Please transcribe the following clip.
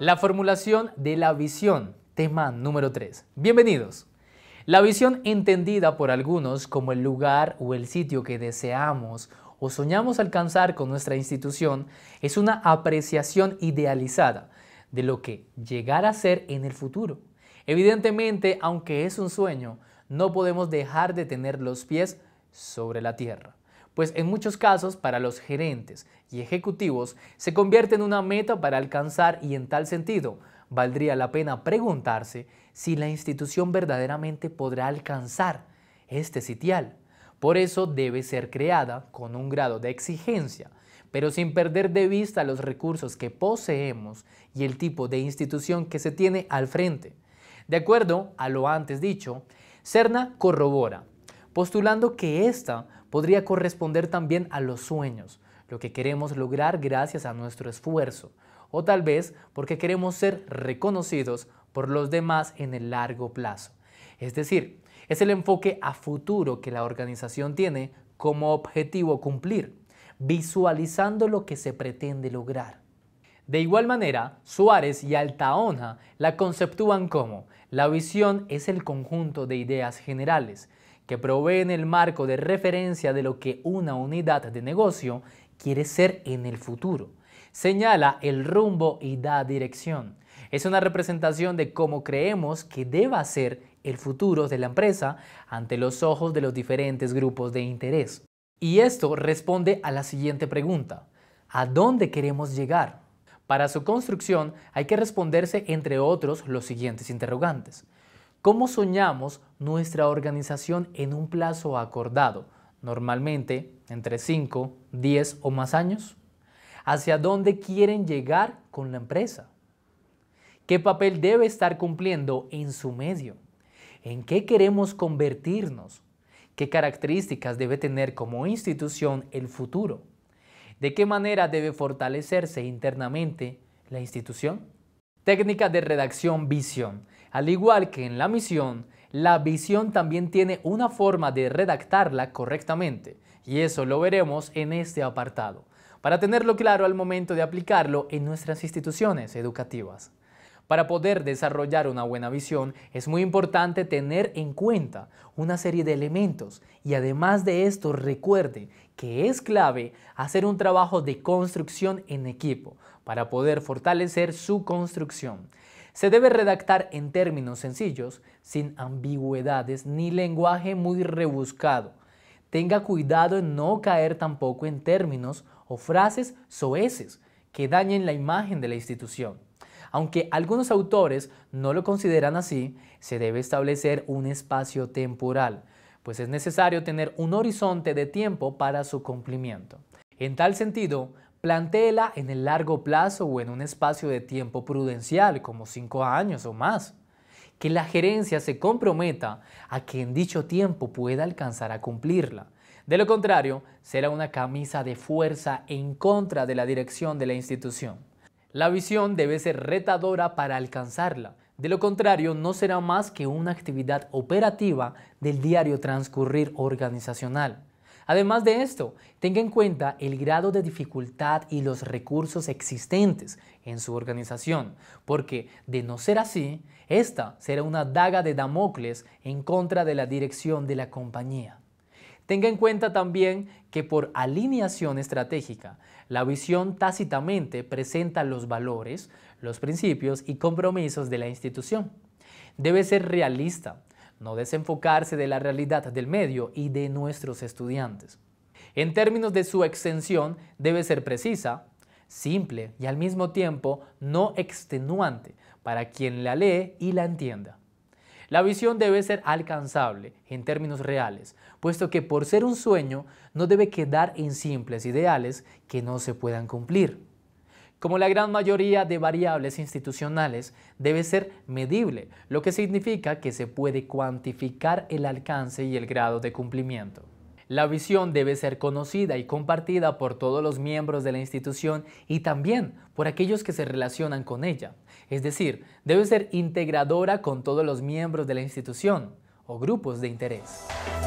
La formulación de la visión, tema número 3. Bienvenidos. La visión entendida por algunos como el lugar o el sitio que deseamos o soñamos alcanzar con nuestra institución es una apreciación idealizada de lo que llegar a ser en el futuro. Evidentemente, aunque es un sueño, no podemos dejar de tener los pies sobre la tierra pues en muchos casos para los gerentes y ejecutivos se convierte en una meta para alcanzar y en tal sentido valdría la pena preguntarse si la institución verdaderamente podrá alcanzar este sitial. Por eso debe ser creada con un grado de exigencia, pero sin perder de vista los recursos que poseemos y el tipo de institución que se tiene al frente. De acuerdo a lo antes dicho, Cerna corrobora postulando que ésta podría corresponder también a los sueños, lo que queremos lograr gracias a nuestro esfuerzo, o tal vez porque queremos ser reconocidos por los demás en el largo plazo. Es decir, es el enfoque a futuro que la organización tiene como objetivo cumplir, visualizando lo que se pretende lograr. De igual manera, Suárez y Altaona la conceptúan como la visión es el conjunto de ideas generales que proveen el marco de referencia de lo que una unidad de negocio quiere ser en el futuro. Señala el rumbo y da dirección. Es una representación de cómo creemos que deba ser el futuro de la empresa ante los ojos de los diferentes grupos de interés. Y esto responde a la siguiente pregunta. ¿A dónde queremos llegar? Para su construcción hay que responderse, entre otros, los siguientes interrogantes. ¿Cómo soñamos nuestra organización en un plazo acordado? Normalmente entre 5, 10 o más años. ¿Hacia dónde quieren llegar con la empresa? ¿Qué papel debe estar cumpliendo en su medio? ¿En qué queremos convertirnos? ¿Qué características debe tener como institución el futuro? ¿De qué manera debe fortalecerse internamente la institución? Técnica de redacción visión. Al igual que en la misión, la visión también tiene una forma de redactarla correctamente, y eso lo veremos en este apartado, para tenerlo claro al momento de aplicarlo en nuestras instituciones educativas. Para poder desarrollar una buena visión es muy importante tener en cuenta una serie de elementos y además de esto recuerde que es clave hacer un trabajo de construcción en equipo para poder fortalecer su construcción. Se debe redactar en términos sencillos, sin ambigüedades ni lenguaje muy rebuscado. Tenga cuidado en no caer tampoco en términos o frases soeces que dañen la imagen de la institución. Aunque algunos autores no lo consideran así, se debe establecer un espacio temporal, pues es necesario tener un horizonte de tiempo para su cumplimiento. En tal sentido, plantéela en el largo plazo o en un espacio de tiempo prudencial, como cinco años o más. Que la gerencia se comprometa a que en dicho tiempo pueda alcanzar a cumplirla. De lo contrario, será una camisa de fuerza en contra de la dirección de la institución. La visión debe ser retadora para alcanzarla, de lo contrario no será más que una actividad operativa del diario transcurrir organizacional. Además de esto, tenga en cuenta el grado de dificultad y los recursos existentes en su organización, porque de no ser así, esta será una daga de Damocles en contra de la dirección de la compañía. Tenga en cuenta también que por alineación estratégica, la visión tácitamente presenta los valores, los principios y compromisos de la institución. Debe ser realista, no desenfocarse de la realidad del medio y de nuestros estudiantes. En términos de su extensión, debe ser precisa, simple y al mismo tiempo no extenuante para quien la lee y la entienda. La visión debe ser alcanzable en términos reales, puesto que por ser un sueño no debe quedar en simples ideales que no se puedan cumplir. Como la gran mayoría de variables institucionales, debe ser medible, lo que significa que se puede cuantificar el alcance y el grado de cumplimiento. La visión debe ser conocida y compartida por todos los miembros de la institución y también por aquellos que se relacionan con ella. Es decir, debe ser integradora con todos los miembros de la institución o grupos de interés.